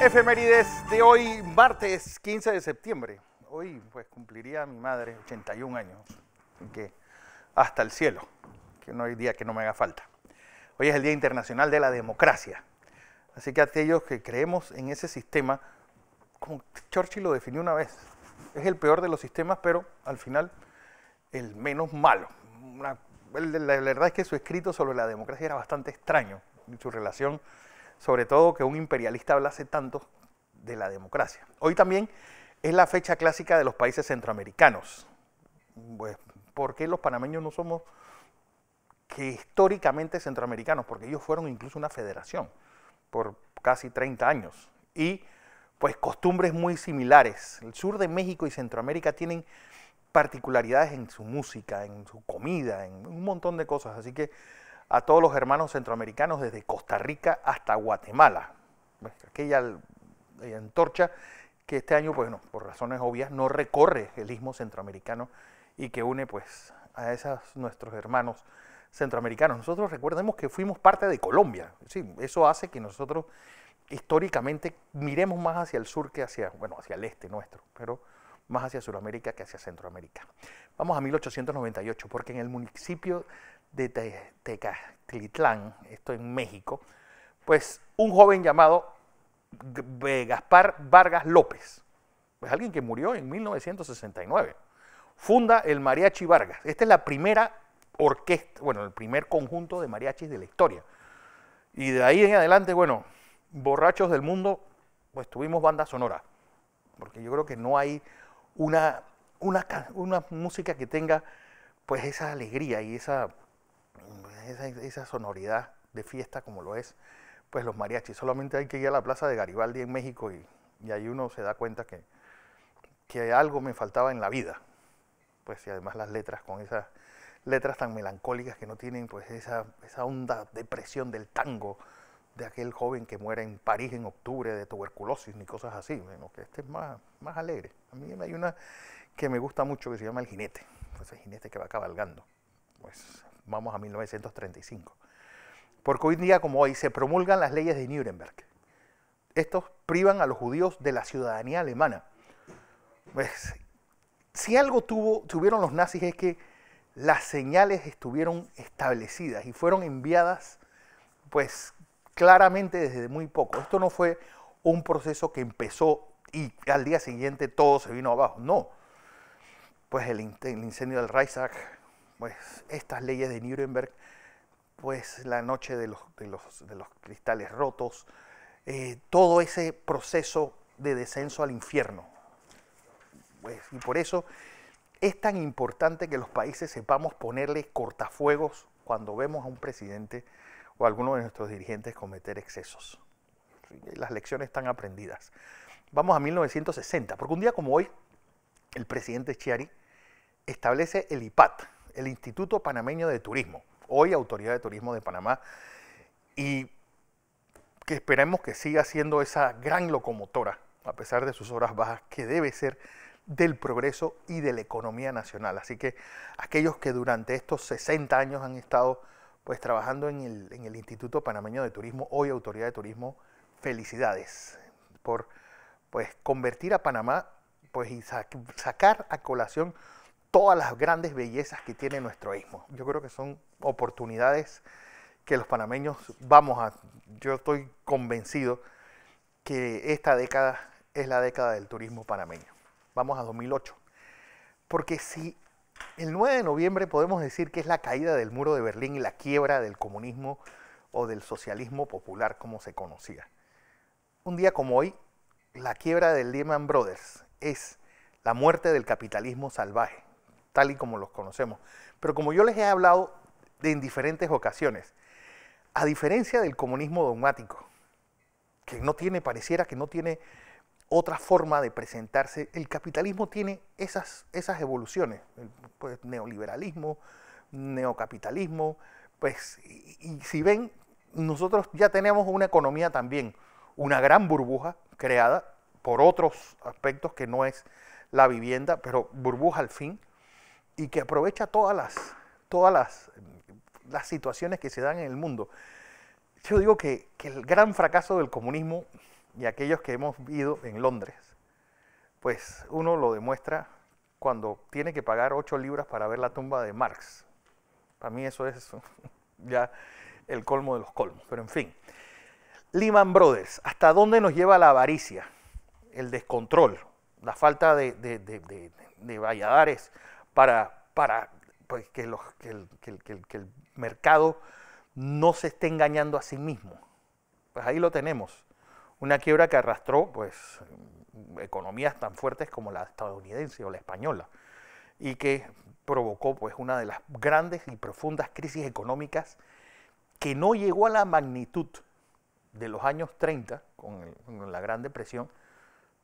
Efemérides de hoy, martes 15 de septiembre. Hoy pues cumpliría mi madre 81 años, que hasta el cielo, que no hay día que no me haga falta. Hoy es el Día Internacional de la Democracia. Así que aquellos que creemos en ese sistema, como Churchill lo definió una vez, es el peor de los sistemas, pero al final el menos malo. la, verdad es que su escrito sobre la democracia era bastante extraño, su relación sobre todo que un imperialista hablase tanto de la democracia. Hoy también es la fecha clásica de los países centroamericanos. Pues, ¿Por qué los panameños no somos que históricamente centroamericanos? Porque ellos fueron incluso una federación por casi 30 años. Y pues costumbres muy similares. El sur de México y Centroamérica tienen particularidades en su música, en su comida, en un montón de cosas. Así que a todos los hermanos centroamericanos desde Costa Rica hasta Guatemala. Pues, aquella eh, antorcha que este año, pues, por razones obvias, no recorre el istmo centroamericano y que une pues, a esos nuestros hermanos centroamericanos. Nosotros recordemos que fuimos parte de Colombia, sí, eso hace que nosotros históricamente miremos más hacia el sur que hacia, bueno, hacia el este nuestro, pero más hacia Sudamérica que hacia Centroamérica. Vamos a 1898, porque en el municipio de Tecatlitlán, esto en México, pues un joven llamado Gaspar Vargas López, pues alguien que murió en 1969, funda el Mariachi Vargas. Esta es la primera orquesta, bueno, el primer conjunto de mariachis de la historia. Y de ahí en adelante, bueno, borrachos del mundo, pues tuvimos banda sonora, porque yo creo que no hay una, una, una música que tenga pues esa alegría y esa esa, sonoridad de fiesta como lo es, pues los mariachis. Solamente hay que ir a la plaza de Garibaldi en México y, y ahí uno se da cuenta que, que algo me faltaba en la vida. Pues y además las letras con esas letras tan melancólicas que no tienen pues esa, esa onda depresión del tango de aquel joven que muere en París en octubre de tuberculosis ni cosas así, que este es más, más alegre. A mí hay una que me gusta mucho que se llama El Jinete, pues el jinete que va cabalgando. Pues vamos a 1935. Porque hoy día como hoy se promulgan las leyes de Nuremberg. Estos privan a los judíos de la ciudadanía alemana. Pues, si algo tuvo, tuvieron los nazis es que las señales estuvieron establecidas y fueron enviadas pues claramente desde muy poco. Esto no fue un proceso que empezó y al día siguiente todo se vino abajo. No. Pues el, el incendio del Reichstag, pues, estas leyes de Nuremberg, pues la noche de los, cristales rotos, eh, todo ese proceso de descenso al infierno. Pues, y por eso es tan importante que los países sepamos ponerle cortafuegos cuando vemos a un presidente o a alguno de nuestros dirigentes cometer excesos. Las lecciones están aprendidas. Vamos a 1960, porque un día como hoy, el presidente Chiari establece el IPAT, el Instituto Panameño de Turismo, hoy Autoridad de Turismo de Panamá, y que esperemos que siga siendo esa gran locomotora, a pesar de sus horas bajas, que debe ser del progreso y de la economía nacional. Así que aquellos que durante estos 60 años han estado pues trabajando en el, Instituto Panameño de Turismo, hoy Autoridad de Turismo, felicidades por pues convertir a Panamá pues y sacar a colación todas las grandes bellezas que tiene nuestro istmo. Yo creo que son oportunidades que los panameños vamos a, yo estoy convencido que esta década es la década del turismo panameño. Vamos a 2008. Porque si el 9 de noviembre podemos decir que es la caída del muro de Berlín y la quiebra del comunismo o del socialismo popular como se conocía. Un día como hoy, la quiebra del Lehman Brothers es la muerte del capitalismo salvaje, tal y como los conocemos. Pero como yo les he hablado de, en diferentes ocasiones, a diferencia del comunismo dogmático, que no tiene, pareciera que no tiene otra forma de presentarse, el capitalismo tiene esas, esas evoluciones, pues, neoliberalismo, neocapitalismo, pues, y, y si ven, nosotros ya tenemos una economía también, una gran burbuja creada por otros aspectos que no es la vivienda, pero burbuja al fin, y que aprovecha todas las, todas las, situaciones que se dan en el mundo. Yo digo que, que el gran fracaso del comunismo y aquellos que hemos vivido en Londres, pues uno lo demuestra cuando tiene que pagar 8 libras para ver la tumba de Marx. Para mí eso es ya el colmo de los colmos, pero en fin. Lehman Brothers, ¿hasta dónde nos lleva la avaricia, el descontrol, la falta de, de, de, de Valladares para, que, el, mercado no se esté engañando a sí mismo. Pues ahí lo tenemos. Una quiebra que arrastró pues, economías tan fuertes como la estadounidense o la española y que provocó pues, una de las grandes y profundas crisis económicas que no llegó a la magnitud de los años 30, con la Gran Depresión,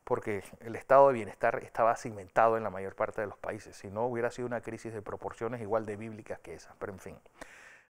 porque el estado de bienestar estaba cimentado en la mayor parte de los países, si no hubiera sido una crisis de proporciones igual de bíblicas que esa, pero en fin.